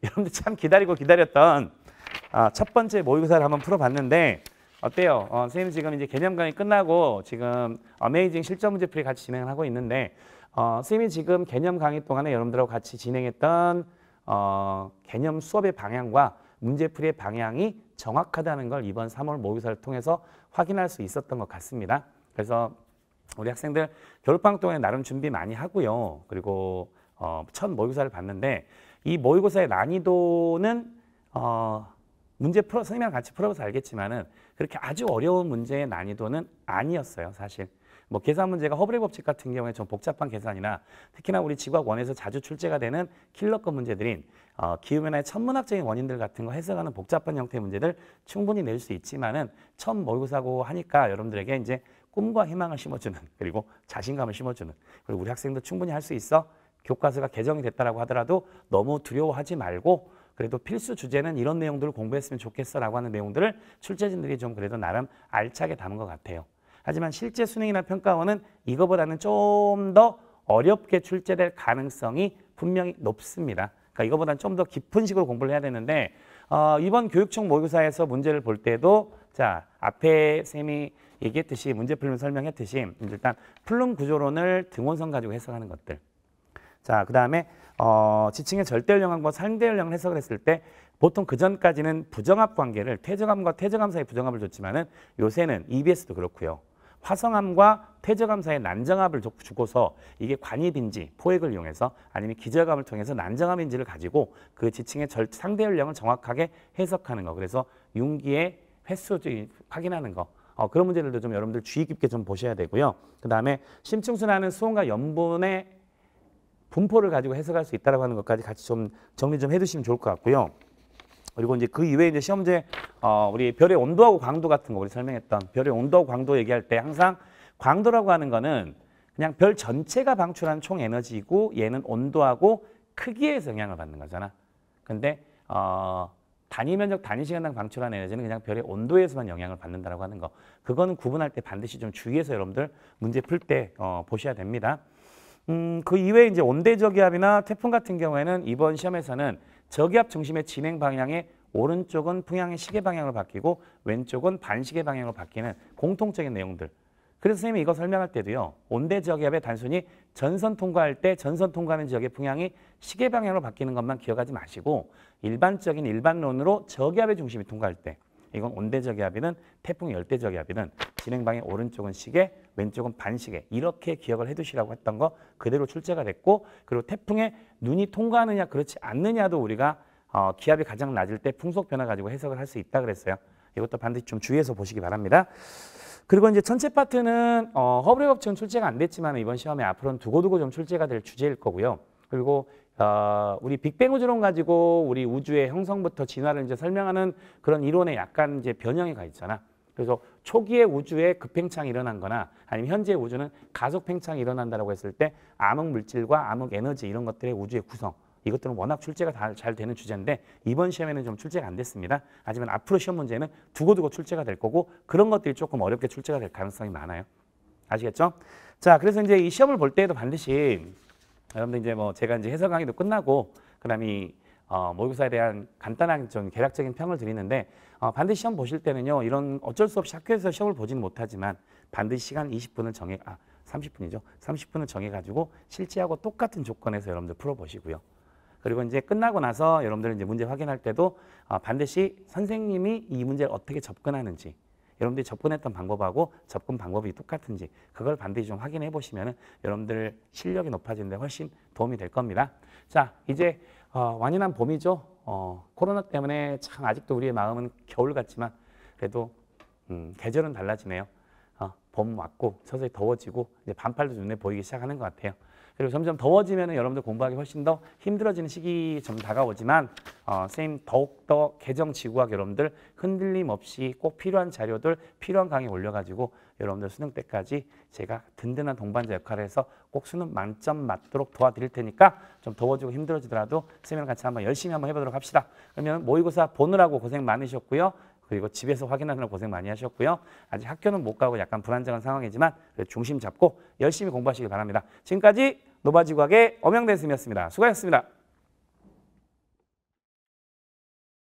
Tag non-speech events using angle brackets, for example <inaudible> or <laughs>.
<laughs> 여러분들 참 기다리고 기다렸던 아, 첫 번째 모의고사를 한번 풀어봤는데 어때요? 어, 선생님 지금 이제 개념 강의 끝나고 지금 어메이징 실전 문제 풀이 같이 진행을 하고 있는데 어, 선생님이 지금 개념 강의 동안에 여러분들하고 같이 진행했던 어, 개념 수업의 방향과 문제 풀이의 방향이 정확하다는 걸 이번 3월 모의고사를 통해서 확인할 수 있었던 것 같습니다. 그래서 우리 학생들 겨울방학 동안에 나름 준비 많이 하고요. 그리고 어, 첫 모의고사를 봤는데 이 모의고사의 난이도는 어, 문제 풀어 선생님이랑 같이 풀어봐서 알겠지만은 그렇게 아주 어려운 문제의 난이도는 아니었어요, 사실. 뭐 계산 문제가 허블의 법칙 같은 경우에 좀 복잡한 계산이나 특히나 우리 지구학 원에서 자주 출제가 되는 킬러급 문제들인 어, 기후변화의 천문학적인 원인들 같은 거 해석하는 복잡한 형태의 문제들 충분히 낼 수 있지만은 처음 모의고사고 하니까 여러분들에게 이제 꿈과 희망을 심어주는 그리고 자신감을 심어주는 그리고 우리 학생도 충분히 할 수 있어 교과서가 개정이 됐다고 하더라도 너무 두려워하지 말고 그래도 필수 주제는 이런 내용들을 공부했으면 좋겠어라고 하는 내용들을 출제진들이 좀 그래도 나름 알차게 담은 것 같아요. 하지만 실제 수능이나 평가원은 이거보다는 좀 더 어렵게 출제될 가능성이 분명히 높습니다. 그러니까 이거보다는 좀 더 깊은 식으로 공부를 해야 되는데 어, 이번 교육청 모의고사에서 문제를 볼 때도 자 앞에 쌤이 얘기했듯이 문제 풀면 설명했듯이 일단 풀룸 구조론을 등원성 가지고 해석하는 것들 자, 그 다음에 어, 지칭의 절대연령과 뭐 상대연령을 해석을 했을 때 보통 그 전까지는 부정합 관계를 퇴저감과 퇴저감 사이 부정합을 줬지만은 요새는 EBS도 그렇고요. 화성암과 퇴저감 사이 난정합을 주고서 이게 관입인지 포획을 이용해서 아니면 기저감을 통해서 난정압인지를 가지고 그 지칭의 절, 상대 연령을 정확하게 해석하는 거. 그래서 융기의 횟수 확인하는 거. 어, 그런 문제들도 좀 여러분들 주의 깊게 좀 보셔야 되고요. 그 다음에 심층순환은 수온과 염분의 분포를 가지고 해석할 수 있다라고 하는 것까지 같이 좀 정리 좀 해두시면 좋을 것 같고요. 그리고 이제 그 이외에 이제 시험제 어, 우리 별의 온도하고 광도 같은 거 우리 설명했던 별의 온도하 광도 얘기할 때 항상 광도라고 하는 거는 그냥 별 전체가 방출하총에너지고 얘는 온도하고 크기에 영향을 받는 거잖아. 근데 어, 단위 면적 단위 시간당 방출하 에너지는 그냥 별의 온도에서만 영향을 받는다라고 하는 거. 그거는 구분할 때 반드시 좀 주의해서 여러분들 문제 풀 때 어, 보셔야 됩니다. 음, 그 이외에 이제 온대저기압이나 태풍 같은 경우에는 이번 시험에서는 저기압 중심의 진행 방향의 오른쪽은 풍향의 시계 방향으로 바뀌고 왼쪽은 반시계 방향으로 바뀌는 공통적인 내용들. 그래서 선생님이 이거 설명할 때도요. 온대저기압에 단순히 전선 통과할 때 전선 통과하는 지역의 풍향이 시계 방향으로 바뀌는 것만 기억하지 마시고 일반적인 일반론으로 저기압의 중심이 통과할 때 이건 온대저기압이든 태풍 열대저기압이든 진행방의 오른쪽은 시계, 왼쪽은 반시계 이렇게 기억을 해두시라고 했던 거 그대로 출제가 됐고 그리고 태풍의 눈이 통과하느냐 그렇지 않느냐도 우리가 어, 기압이 가장 낮을 때 풍속 변화 가지고 해석을 할 수 있다 그랬어요. 이것도 반드시 좀 주의해서 보시기 바랍니다. 그리고 이제 전체 파트는 어, 허브레 법칙은 출제가 안 됐지만 이번 시험에 앞으로는 두고두고 좀 출제가 될 주제일 거고요. 그리고 어, 우리 빅뱅 우주론 가지고 우리 우주의 형성부터 진화를 이제 설명하는 그런 이론에 약간 이제 변형이 가 있잖아. 그래서 초기의 우주에 급팽창이 일어난거나 아니면 현재 우주는 가속 팽창이 일어난다라고 했을 때 암흑 물질과 암흑 에너지 이런 것들의 우주의 구성 이것들은 워낙 출제가 다, 잘 되는 주제인데 이번 시험에는 좀 출제가 안 됐습니다. 하지만 앞으로 시험 문제는 두고두고 출제가 될 거고 그런 것들이 조금 어렵게 출제가 될 가능성이 많아요. 아시겠죠? 자, 그래서 이제 이 시험을 볼 때에도 반드시 아, 여러분들 이제 뭐 제가 이제 해설 강의도 끝나고 그다음에 어, 모의고사에 대한 간단한 좀 개략적인 평을 드리는데 어, 반드시 시험 보실 때는요 이런 어쩔 수 없이 학교에서 시험을 보지는 못하지만 반드시 시간 20분을 정해 아 30분이죠 30분을 정해가지고 실제하고 똑같은 조건에서 여러분들 풀어보시고요 그리고 이제 끝나고 나서 여러분들 이제 문제 확인할 때도 아, 반드시 선생님이 이 문제를 어떻게 접근하는지 여러분들이 접근했던 방법하고 접근 방법이 똑같은지 그걸 반드시 좀 확인해 보시면 여러분들 실력이 높아지는데 훨씬 도움이 될 겁니다. 자, 이제 어, 완연한 봄이죠. 어, 코로나 때문에 참 아직도 우리의 마음은 겨울 같지만 그래도 음, 계절은 달라지네요. 봄 왔고 서서히 더워지고 이제 반팔도 눈에 보이기 시작하는 것 같아요. 그리고 점점 더워지면 여러분들 공부하기 훨씬 더 힘들어지는 시기 점 다가오지만 어, 선생님 더욱더 개정 지구학 여러분들 흔들림 없이 꼭 필요한 자료들 필요한 강의 올려가지고 여러분들 수능 때까지 제가 든든한 동반자 역할을 해서 꼭 수능 만점 맞도록 도와드릴 테니까 좀 더워지고 힘들어지더라도 선생님이랑 같이 한번 열심히 한번 해보도록 합시다. 그러면 모의고사 보느라고 고생 많으셨고요. 그리고 집에서 확인하느라 고생 많이 하셨고요. 아직 학교는 못 가고 약간 불안정한 상황이지만 중심 잡고 열심히 공부하시길 바랍니다. 지금까지 노바지구학의 엄영댄스이었습니다. 수고하셨습니다.